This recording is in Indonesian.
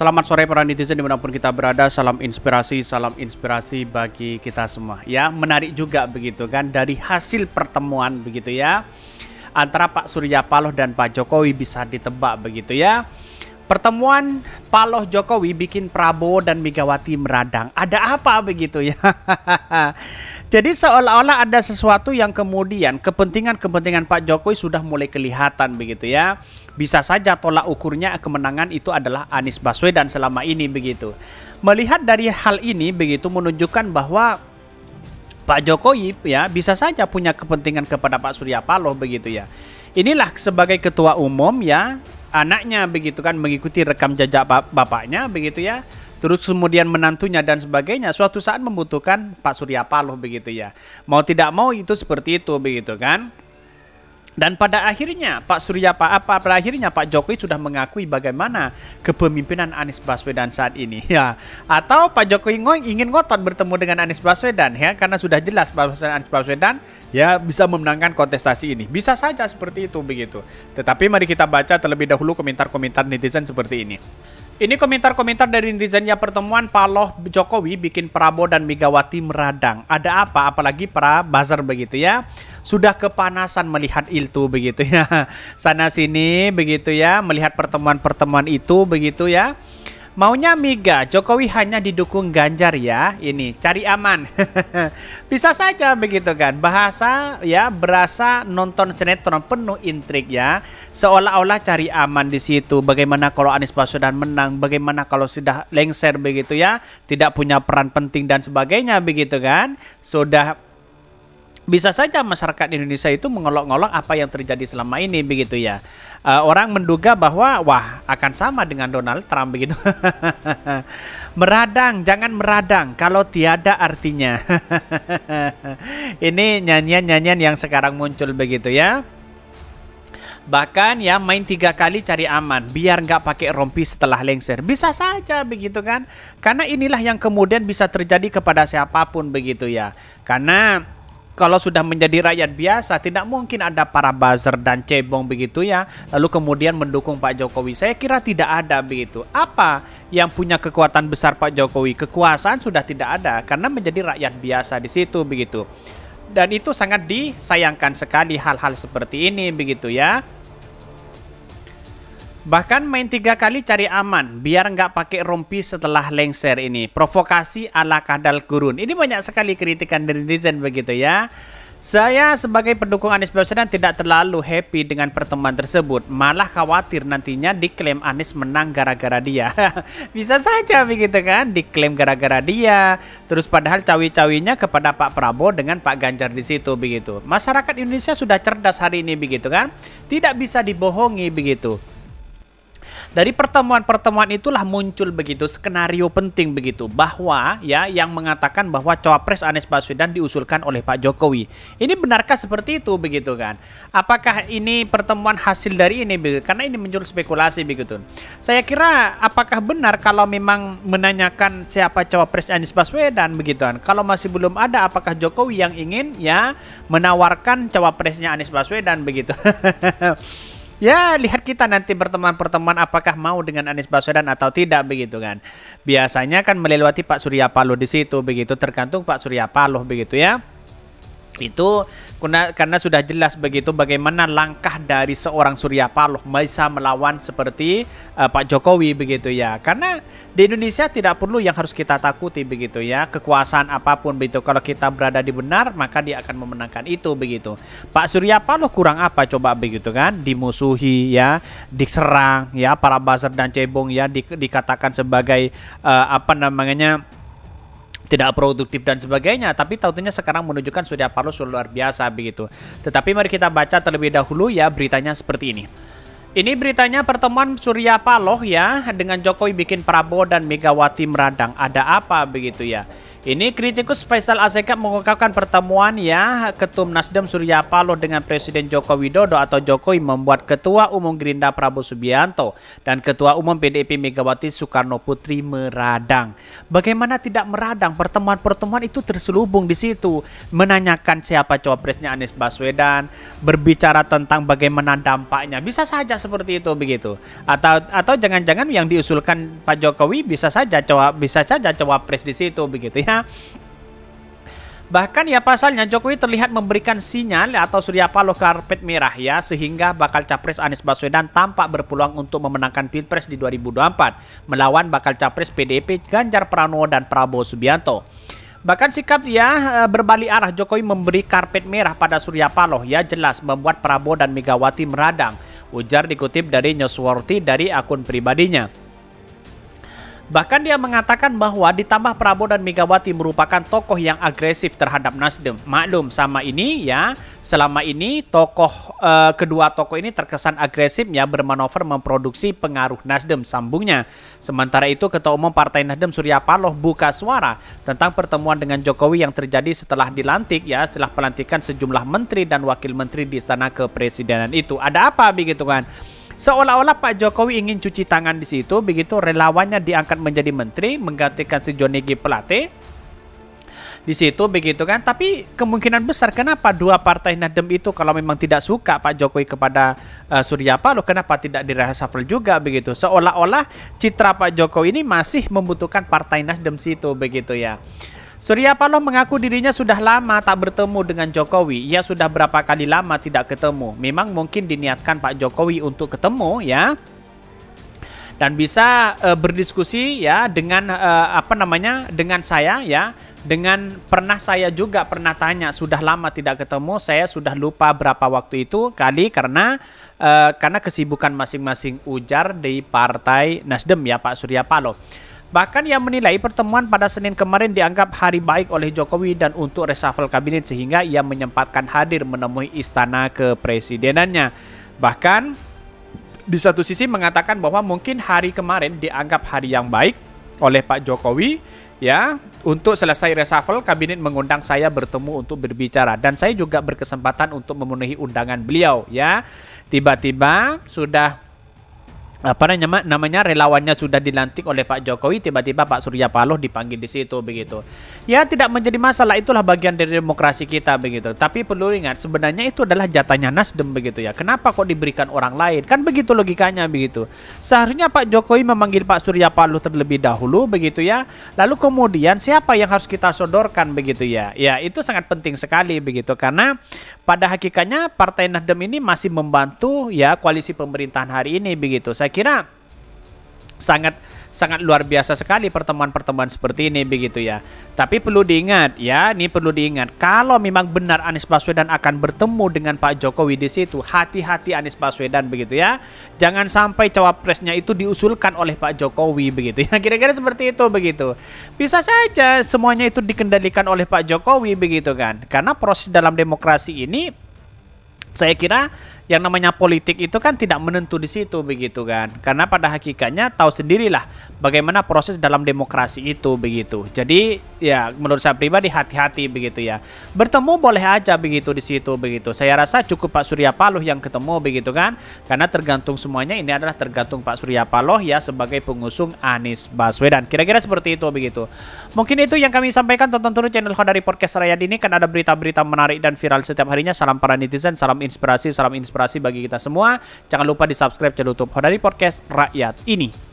Selamat sore para netizen dimanapun kita berada, salam inspirasi, salam inspirasi bagi kita semua ya. Menarik juga begitu kan dari hasil pertemuan begitu ya antara Pak Surya Paloh dan Pak Jokowi bisa ditebak begitu ya. Pertemuan Paloh Jokowi bikin Prabowo dan Megawati meradang. Ada apa begitu ya? Jadi seolah-olah ada sesuatu yang kemudian kepentingan-kepentingan Pak Jokowi sudah mulai kelihatan begitu ya. Bisa saja tolak ukurnya kemenangan itu adalah Anies Baswedan selama ini begitu. Melihat dari hal ini begitu menunjukkan bahwa Pak Jokowi ya bisa saja punya kepentingan kepada Pak Surya Paloh begitu ya. Inilah sebagai ketua umum ya anaknya begitu kan mengikuti rekam jejak bap bapaknya begitu ya terus kemudian menantunya dan sebagainya suatu saat membutuhkan Pak Surya Paloh begitu ya mau tidak mau itu seperti itu begitu kan dan pada akhirnya Pak Surya Pak apa pada akhirnya Pak Jokowi sudah mengakui bagaimana kepemimpinan Anies Baswedan saat ini ya. Atau Pak Jokowi ngong ingin ngotot bertemu dengan Anies Baswedan ya karena sudah jelas bahwasanya Anies Baswedan ya bisa memenangkan kontestasi ini. Bisa saja seperti itu begitu. Tetapi mari kita baca terlebih dahulu komentar-komentar netizen seperti ini. Ini komentar-komentar dari netizennya pertemuan Paloh Jokowi bikin Prabowo dan Megawati meradang. Ada apa? Apalagi para buzzer begitu ya. Sudah kepanasan melihat itu begitu ya. Sana sini begitu ya. Melihat pertemuan-pertemuan itu begitu ya. Maunya Mega, Jokowi hanya didukung Ganjar ya. Ini cari aman. Bisa saja begitu kan. Bahasa ya berasa nonton sinetron penuh intrik ya. Seolah-olah cari aman di situ. Bagaimana kalau Anies Baswedan menang? Bagaimana kalau sudah lengser begitu ya? Tidak punya peran penting dan sebagainya begitu kan? Sudah bisa saja masyarakat Indonesia itu mengolok-olok apa yang terjadi selama ini begitu ya. Uh, orang menduga bahwa wah akan sama dengan Donald Trump begitu. meradang, jangan meradang kalau tiada artinya. ini nyanyian-nyanyian yang sekarang muncul begitu ya. Bahkan ya main tiga kali cari aman, biar nggak pakai rompi setelah lengser. Bisa saja begitu kan? Karena inilah yang kemudian bisa terjadi kepada siapapun begitu ya. Karena kalau sudah menjadi rakyat biasa tidak mungkin ada para buzzer dan cebong begitu ya lalu kemudian mendukung Pak Jokowi saya kira tidak ada begitu apa yang punya kekuatan besar Pak Jokowi kekuasaan sudah tidak ada karena menjadi rakyat biasa di situ begitu dan itu sangat disayangkan sekali hal-hal seperti ini begitu ya Bahkan main tiga kali cari aman, biar nggak pakai rompi setelah lengser ini. Provokasi ala kadal gurun. Ini banyak sekali kritikan dari netizen begitu ya. Saya sebagai pendukung Anies Baswedan tidak terlalu happy dengan pertemuan tersebut. Malah khawatir nantinya diklaim Anies menang gara-gara dia. Bisa saja begitu kan, diklaim gara-gara dia. Terus padahal cawi-cawinya kepada Pak Prabowo dengan Pak Ganjar di situ begitu. Masyarakat Indonesia sudah cerdas hari ini begitu kan. Tidak bisa dibohongi begitu. Dari pertemuan-pertemuan itulah muncul begitu skenario penting begitu bahwa ya yang mengatakan bahwa cawapres Anies Baswedan diusulkan oleh Pak Jokowi. Ini benarkah seperti itu begitu kan? Apakah ini pertemuan hasil dari ini begitu? Karena ini muncul spekulasi begitu. Saya kira apakah benar kalau memang menanyakan siapa cawapres Anies Baswedan begitu kan? Kalau masih belum ada apakah Jokowi yang ingin ya menawarkan cawapresnya Anies Baswedan begitu. ya lihat kita nanti berteman-berteman apakah mau dengan Anies Baswedan atau tidak begitu kan. Biasanya kan melewati Pak Surya Paloh di situ begitu tergantung Pak Surya Paloh begitu ya itu karena, karena sudah jelas begitu bagaimana langkah dari seorang Surya Paloh bisa melawan seperti uh, Pak Jokowi begitu ya. Karena di Indonesia tidak perlu yang harus kita takuti begitu ya. Kekuasaan apapun begitu kalau kita berada di benar maka dia akan memenangkan itu begitu. Pak Surya Paloh kurang apa coba begitu kan? Dimusuhi ya, diserang ya para buzzer dan cebong ya di, dikatakan sebagai uh, apa namanya? tidak produktif dan sebagainya. Tapi tautnya sekarang menunjukkan sudah sudah luar biasa begitu. Tetapi mari kita baca terlebih dahulu ya beritanya seperti ini. Ini beritanya pertemuan Surya Paloh ya dengan Jokowi bikin Prabowo dan Megawati meradang. Ada apa begitu ya? Ini kritikus Faisal Azekap mengungkapkan pertemuan ya Ketum Nasdem Surya Paloh dengan Presiden Joko Widodo atau Jokowi membuat Ketua Umum Gerindra Prabowo Subianto dan Ketua Umum PDIP Megawati Soekarno Putri meradang. Bagaimana tidak meradang? Pertemuan-pertemuan itu terselubung di situ. Menanyakan siapa cawapresnya Anies Baswedan, berbicara tentang bagaimana dampaknya. Bisa saja seperti itu begitu. Atau atau jangan-jangan yang diusulkan Pak Jokowi bisa saja cawa bisa saja cawapres di situ begitu ya sebagainya. Bahkan ya pasalnya Jokowi terlihat memberikan sinyal atau surya paloh karpet merah ya sehingga bakal capres Anies Baswedan tampak berpeluang untuk memenangkan Pilpres di 2024 melawan bakal capres PDIP Ganjar Pranowo dan Prabowo Subianto. Bahkan sikap ya eh, berbalik arah Jokowi memberi karpet merah pada Surya Paloh ya jelas membuat Prabowo dan Megawati meradang. Ujar dikutip dari Newsworthy dari akun pribadinya. Bahkan dia mengatakan bahwa ditambah Prabowo dan Megawati merupakan tokoh yang agresif terhadap Nasdem. Maklum sama ini ya, selama ini tokoh eh, kedua tokoh ini terkesan agresif ya bermanuver memproduksi pengaruh Nasdem sambungnya. Sementara itu Ketua Umum Partai Nasdem Surya Paloh buka suara tentang pertemuan dengan Jokowi yang terjadi setelah dilantik ya, setelah pelantikan sejumlah menteri dan wakil menteri di istana kepresidenan itu. Ada apa begitu kan? Seolah-olah Pak Jokowi ingin cuci tangan di situ, begitu relawannya diangkat menjadi menteri, menggantikan si Johnny G Pelate Di situ begitu kan, tapi kemungkinan besar kenapa dua partai Nasdem itu kalau memang tidak suka Pak Jokowi kepada uh, Surya Paloh, kenapa tidak direshuffle juga begitu? Seolah-olah citra Pak Jokowi ini masih membutuhkan partai Nasdem situ begitu ya. Surya Paloh mengaku dirinya sudah lama tak bertemu dengan Jokowi. Ia sudah berapa kali lama tidak ketemu. Memang mungkin diniatkan Pak Jokowi untuk ketemu ya. Dan bisa uh, berdiskusi ya dengan uh, apa namanya? dengan saya ya. Dengan pernah saya juga pernah tanya sudah lama tidak ketemu, saya sudah lupa berapa waktu itu kali karena uh, karena kesibukan masing-masing ujar di Partai Nasdem ya Pak Surya Paloh. Bahkan yang menilai pertemuan pada Senin kemarin dianggap hari baik oleh Jokowi dan untuk reshuffle kabinet sehingga ia menyempatkan hadir menemui istana kepresidenannya. Bahkan di satu sisi mengatakan bahwa mungkin hari kemarin dianggap hari yang baik oleh Pak Jokowi ya untuk selesai reshuffle kabinet mengundang saya bertemu untuk berbicara dan saya juga berkesempatan untuk memenuhi undangan beliau ya. Tiba-tiba sudah apa namanya namanya relawannya sudah dilantik oleh Pak Jokowi tiba-tiba Pak Surya Paloh dipanggil di situ begitu ya tidak menjadi masalah itulah bagian dari demokrasi kita begitu tapi perlu ingat sebenarnya itu adalah jatahnya Nasdem begitu ya kenapa kok diberikan orang lain kan begitu logikanya begitu seharusnya Pak Jokowi memanggil Pak Surya Paloh terlebih dahulu begitu ya lalu kemudian siapa yang harus kita sodorkan begitu ya ya itu sangat penting sekali begitu karena pada hakikatnya Partai Nasdem ini masih membantu ya koalisi pemerintahan hari ini begitu saya kira sangat sangat luar biasa sekali pertemuan-pertemuan seperti ini begitu ya. Tapi perlu diingat ya, ini perlu diingat kalau memang benar Anies Baswedan akan bertemu dengan Pak Jokowi di situ, hati-hati Anies Baswedan begitu ya. Jangan sampai cawapresnya itu diusulkan oleh Pak Jokowi begitu ya. Kira-kira seperti itu begitu. Bisa saja semuanya itu dikendalikan oleh Pak Jokowi begitu kan. Karena proses dalam demokrasi ini saya kira yang namanya politik itu kan tidak menentu di situ begitu kan karena pada hakikatnya tahu sendirilah bagaimana proses dalam demokrasi itu begitu jadi ya menurut saya pribadi hati-hati begitu ya bertemu boleh aja begitu di situ begitu saya rasa cukup Pak Surya Paloh yang ketemu begitu kan karena tergantung semuanya ini adalah tergantung Pak Surya Paloh ya sebagai pengusung Anies Baswedan kira-kira seperti itu begitu mungkin itu yang kami sampaikan tonton terus channel dari podcast Raya ini kan ada berita-berita menarik dan viral setiap harinya salam para netizen salam inspirasi, salam inspirasi bagi kita semua. Jangan lupa di subscribe channel YouTube Hodari Podcast Rakyat ini.